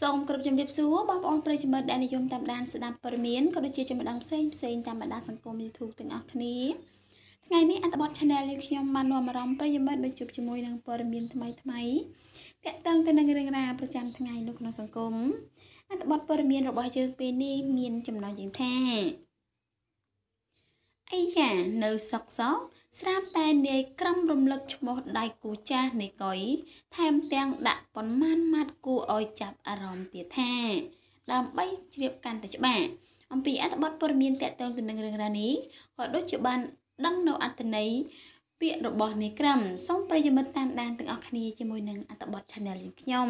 សូមគ្រប់ជំរាបសួរបងប្អូនប្រិយមិត្តដែលនិយមតាមដានស្ដាប់ព័ត៌មានក៏ដូចជាចំណងផ្សេងផ្សេងតាមបណ្ដាសង្គម YouTube ទាំងអស់គ្នាថ្ងៃនេះអត្ថបទ Channel នេះខ្ញុំបាននាំអារម្មណ៍ប្រិយមិត្តមកជួបជាមួយនឹងព័ត៌មានថ្មីថ្មីទាក់ទងទៅនឹងរឿងរ៉ាវប្រចាំថ្ងៃនៅក្នុងសង្គមអត្ថបទព័ត៌មានរបស់យើងពេលនេះមានចំណុចយ៉ាងថាអីយ៉ានៅសុកសោកស្រាប់តែនាយក្រំរំលឹកឈ្មោះដៃគូចាស់នៃកុយថែមទាំងដាក់ប៉ុន្មានម៉ាត់គូឲ្យចាប់អារម្មណ៍ទៀតថាដើម្បីជ្រាបកាន់តែច្បាស់អំពីអត្ថបទព័ត៌មានតកតងទៅនឹងរឿងរ៉ាវនេះក៏ដូចជាបានដឹងនៅអត្ថន័យពាក្យរបស់នាយក្រំសូមប្រិយមិត្តតាមដានទាំងអស់គ្នាជាមួយនឹងអត្ថបទ Channel យើងខ្ញុំ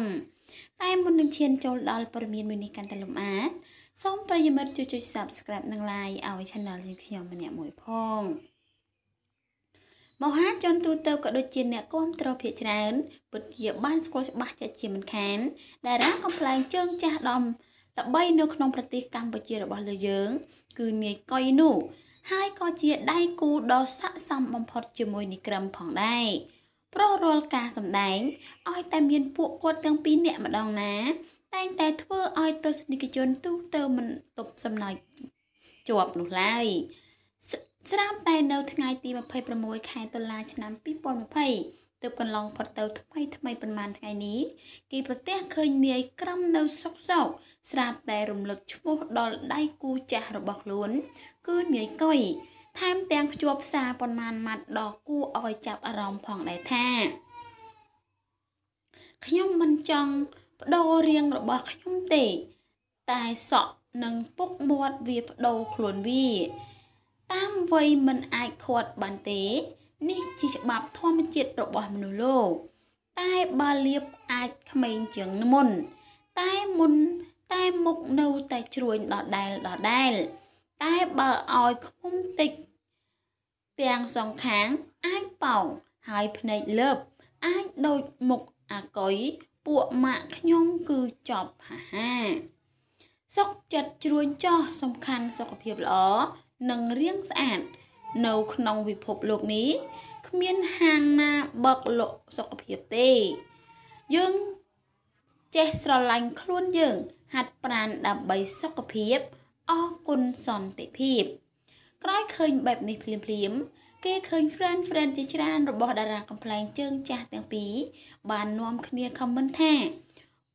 តែមុននឹងឈានចូលដល់ព័ត៌មានមួយនេះកាន់តែលម្អិតសូមប្រិយមិត្តជួយចុច Subscribe និង Like ឲ្យ Channel យើងខ្ញុំម្នាក់មួយផង។មហាជនទូទៅក៏ដូចជាអ្នកគាំទ្រភាគច្រើនពិតជាបានស្គាល់ច្បាស់ជាជាមិនខានតារាកំប្លែងជើង ចាស់ដំតបីនៅក្នុងប្រទេសកម្ពុជារបស់លើយើង គឺនាយកុយនោះហើយក៏ជាដៃគូដ៏ស័ក្តិសមបំផុតជាមួយនីក្រឹមផងដែរប្រុសរាល់ការសម្ដែងឲ្យតែមានពួកគាត់ទាំងពីរនាក់ម្ដងណា តែងតែធ្វើឲ្យទស្សនិកជនទូទៅមិនទប់សំណើចជាប់នោះឡើយស្រាប់តែនៅថ្ងៃទី26ខែតុលាឆ្នាំ2020ទើបកន្លងផុតទៅថ្មីថ្មីប៉ុន្មានថ្ងៃនេះគេប្រទះឃើញនាយក្រំនៅសុកសោក ស្រាប់តែរំលឹកឈ្មោះដល់ដៃគូចាស់របស់ខ្លួន គឺនាយកុយថែមទាំងភ្ជាប់សារប៉ុន្មានម៉ាត់ដល់គួរឲ្យចាប់អារម្មណ៍ផងដែរថា ខ្ញុំមិនចង់បដូររៀងរបស់ខ្ញុំទេ តែសក់និងពុកមាត់វាបដូរខ្លួនវាតាមវ័យមិនអាចខាត់បានទេនេះជាច្បាប់ធម្មជាតិរបស់មនុស្សលោកតែបើលៀបអាចក្មេងជាងមុន តែមុនតែមុខនៅតែជ្រួញដដែលដដែលតែបើឲ្យខ្មុំតិចទាំងសងខាងអាចប៉ោងហើយភ្នែកលើប អាចដូចមុខអាកុយពួកម៉ាក់ខ្ញុំគឺចប់ហាហាសុខចិត្តជ្រួញចោះសំខាន់សុខភាពល្អនិងរាងស្អាត នៅក្នុងពិភពលោកនេះគ្មានហាងណាបើកលក់សុខភាពទេ យើងចេះស្រឡាញ់ខ្លួនយើងហាត់ប្រាណដើម្បីសុខភាពអរគុណសន្តិភាពក្រោយឃើញបែបនេះភ្លាមភ្លាមគេឃើញ friend friend ជាច្រើនរបស់តារាកំ pl ែងជើងចាស់ទាំងពីរបាននាំគ្នា comment ថា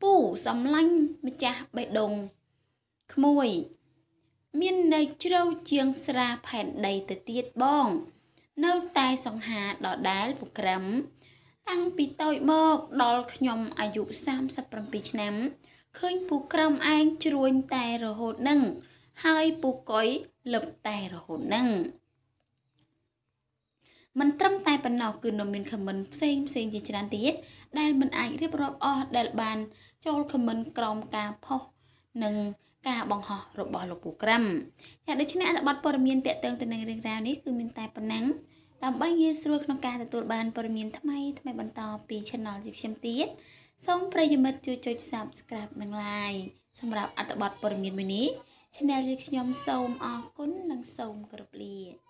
ពូសំឡាញ់ម្ចាស់បេះដូងក្មួយមាននៅជ្រៅជាងស្រាផែនដីទៅទៀតបង នៅតែសង្ហាដដែលពក្រាំតាំងពីតូចមកដល់ខ្ញុំអាយុ37ឆ្នាំឃើញពូក្រំឯងជ្រួញតែរហូតនឹងហើយពូកុយលឹបតែរហូតនឹងមិនត្រឹមតែប៉ុណ្ណោះគឺនៅមានខមមិនផ្សេងផ្សេងជាច្រើនទៀតដែលមិនអាចរៀបរាប់អស់ដែលបាន ចូលខមមិនក្រោមការផុសនិងការបង្ហោះរបស់លោកពូក្រាំចាដូច្នេះអត្ថបទព័ត៌មានតកតឹងទៅនឹងរឿងរ៉ាវនេះគឺមានតែប៉ុណ្ណឹងដើម្បីងាយស្រួលក្នុងការទទួលបានព័ត៌មានថ្មី ថ្មីបន្តពី Channel ជាខ្ញុំទៀតសូមប្រិយមិត្តជួយចុច Subscribe និង Like សម្រាប់អត្ថបទព័ត៌មានមួយនេះ Channel ជាខ្ញុំ សូមអរគុណនិងសូមគោរពលា